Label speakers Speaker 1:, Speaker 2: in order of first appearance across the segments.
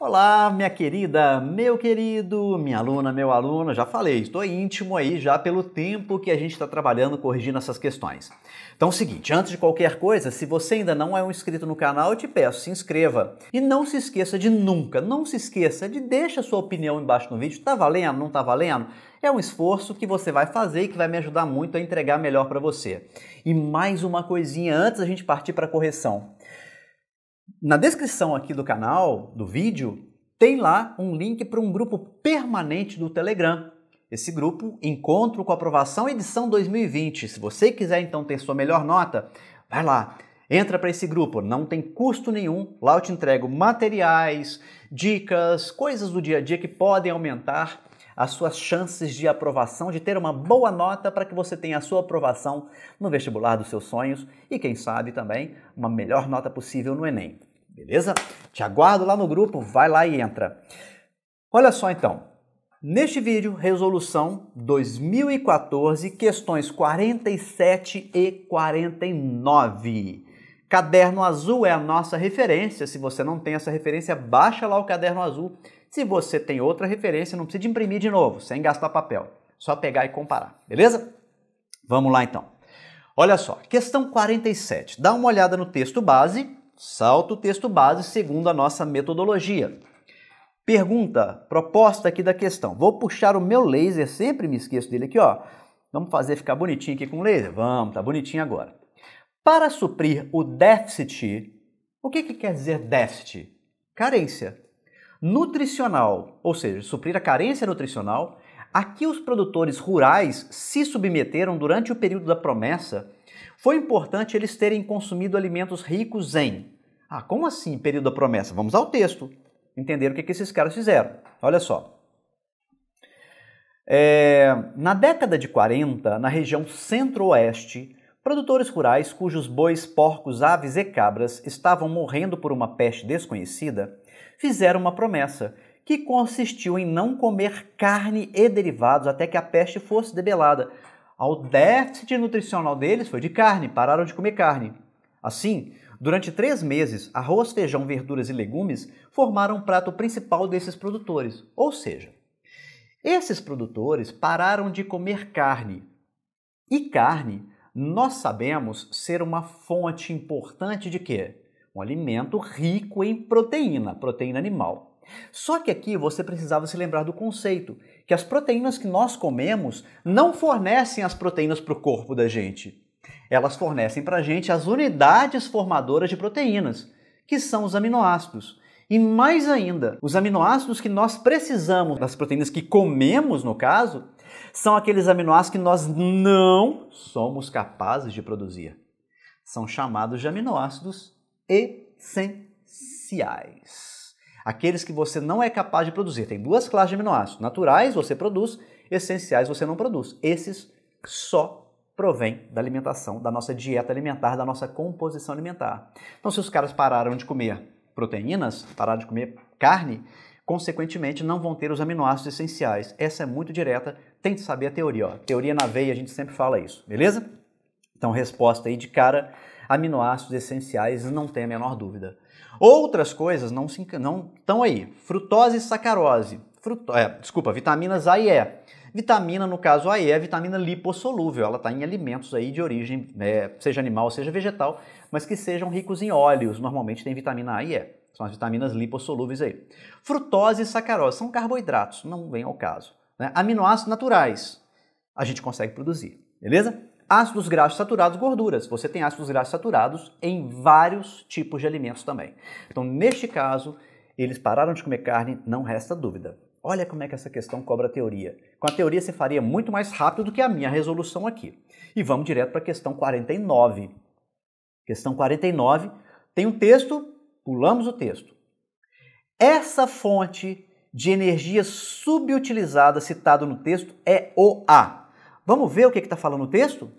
Speaker 1: Olá, minha querida, meu querido, minha aluna, meu aluno, já falei, estou íntimo aí já pelo tempo que a gente está trabalhando corrigindo essas questões. Então, é o seguinte, antes de qualquer coisa, se você ainda não é um inscrito no canal, eu te peço, se inscreva. E não se esqueça de nunca, não se esqueça de deixar sua opinião embaixo no vídeo, tá valendo, não tá valendo? É um esforço que você vai fazer e que vai me ajudar muito a entregar melhor para você. E mais uma coisinha antes da gente partir para a correção. Na descrição aqui do canal, do vídeo, tem lá um link para um grupo permanente do Telegram. Esse grupo, Encontro com Aprovação Edição 2020. Se você quiser então ter sua melhor nota, vai lá, entra para esse grupo, não tem custo nenhum. Lá eu te entrego materiais, dicas, coisas do dia a dia que podem aumentar as suas chances de aprovação, de ter uma boa nota para que você tenha a sua aprovação no vestibular dos seus sonhos e, quem sabe, também uma melhor nota possível no Enem. Beleza? Te aguardo lá no grupo, vai lá e entra. Olha só então, Neste vídeo, resolução 2014, questões 47 e 49. Caderno azul é a nossa referência. Se você não tem essa referência, baixa lá o caderno azul se você tem outra referência, não precisa imprimir de novo, sem gastar papel. Só pegar e comparar, beleza? Vamos lá então. Olha só, questão 47. Dá uma olhada no texto base, salta o texto base segundo a nossa metodologia. Pergunta, proposta aqui da questão. Vou puxar o meu laser, sempre me esqueço dele aqui, ó. Vamos fazer ficar bonitinho aqui com o laser? Vamos, tá bonitinho agora. Para suprir o déficit, o que, que quer dizer déficit? Carência nutricional, ou seja, suprir a carência nutricional, a que os produtores rurais se submeteram durante o período da promessa, foi importante eles terem consumido alimentos ricos em. Ah, como assim período da promessa? Vamos ao texto entender o que, esses caras fizeram. Olha só. É, na década de 40, na região centro-oeste, produtores rurais cujos bois, porcos, aves e cabras estavam morrendo por uma peste desconhecida fizeram uma promessa, que consistiu em não comer carne e derivados até que a peste fosse debelada. Ao déficit nutricional deles foi de carne, pararam de comer carne. Assim, durante três meses, arroz, feijão, verduras e legumes formaram o prato principal desses produtores. Ou seja, esses produtores pararam de comer carne. E carne, nós sabemos ser uma fonte importante de quê? um alimento rico em proteína, proteína animal. Só que aqui você precisava se lembrar do conceito que as proteínas que nós comemos não fornecem as proteínas para o corpo da gente. Elas fornecem para a gente as unidades formadoras de proteínas, que são os aminoácidos. E mais ainda, os aminoácidos que nós precisamos das proteínas que comemos, no caso, são aqueles aminoácidos que nós não somos capazes de produzir. São chamados de aminoácidos essenciais. Aqueles que você não é capaz de produzir. Tem duas classes de aminoácidos: naturais você produz, essenciais você não produz. Esses só provém da alimentação, da nossa dieta alimentar, da nossa composição alimentar. Então, se os caras pararam de comer proteínas, pararam de comer carne, consequentemente não vão ter os aminoácidos essenciais. Essa é muito direta, tem que saber a teoria. Ó. Teoria na veia, a gente sempre fala isso, beleza? Então, resposta aí de cara: aminoácidos essenciais, não tem a menor dúvida. Outras coisas não se não estão aí. Frutose e sacarose. Fruto, é, desculpa, vitaminas A e E. Vitamina, no caso A e E, é vitamina lipossolúvel. Ela está em alimentos aí de origem, né, seja animal, seja vegetal, mas que sejam ricos em óleos. Normalmente tem vitamina A e E. São as vitaminas lipossolúveis aí. Frutose e sacarose são carboidratos, não vem ao caso. Né? Aminoácidos naturais a gente consegue produzir, beleza? Ácidos graxos saturados, gorduras. Você tem ácidos graxos saturados em vários tipos de alimentos também. Então, neste caso, eles pararam de comer carne, não resta dúvida. Olha como é que essa questão cobra teoria. Com a teoria você faria muito mais rápido do que a minha resolução aqui. E vamos direto para a questão 49. Questão 49 tem um texto, pulamos o texto. Essa fonte de energia subutilizada citada no texto é o A. Vamos ver o que está falando o texto?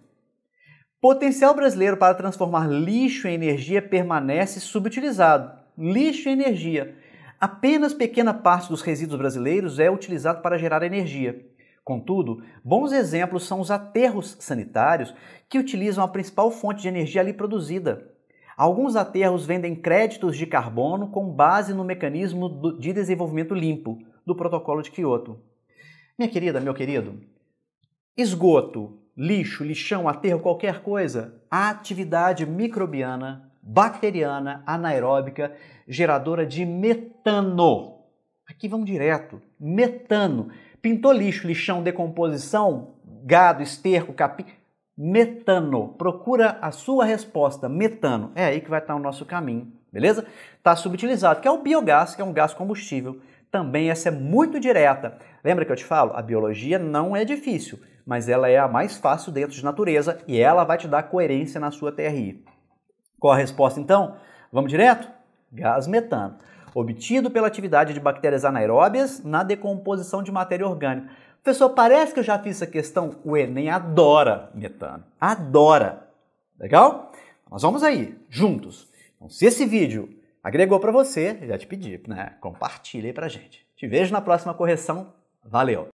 Speaker 1: Potencial brasileiro para transformar lixo em energia permanece subutilizado. Lixo em energia. Apenas pequena parte dos resíduos brasileiros é utilizado para gerar energia. Contudo, bons exemplos são os aterros sanitários, que utilizam a principal fonte de energia ali produzida. Alguns aterros vendem créditos de carbono com base no mecanismo de desenvolvimento limpo do Protocolo de Quioto. Minha querida, meu querido, esgoto lixo, lixão, aterro, qualquer coisa, a atividade microbiana, bacteriana, anaeróbica, geradora de metano. Aqui vamos direto, metano. Pintou lixo, lixão, decomposição, gado, esterco, capim, metano. Procura a sua resposta, metano. É aí que vai estar o nosso caminho, beleza? Está subutilizado, que é o biogás, que é um gás combustível. Também essa é muito direta. Lembra que eu te falo? A biologia não é difícil mas ela é a mais fácil dentro de natureza e ela vai te dar coerência na sua TRI. Qual a resposta então? Vamos direto? Gás metano, obtido pela atividade de bactérias anaeróbias na decomposição de matéria orgânica. Professor, parece que eu já fiz essa questão. O Enem adora metano. Adora. Legal? Nós vamos aí, juntos. Então, se esse vídeo agregou para você, já te pedi, né? Compartilha aí pra gente. Te vejo na próxima correção. Valeu!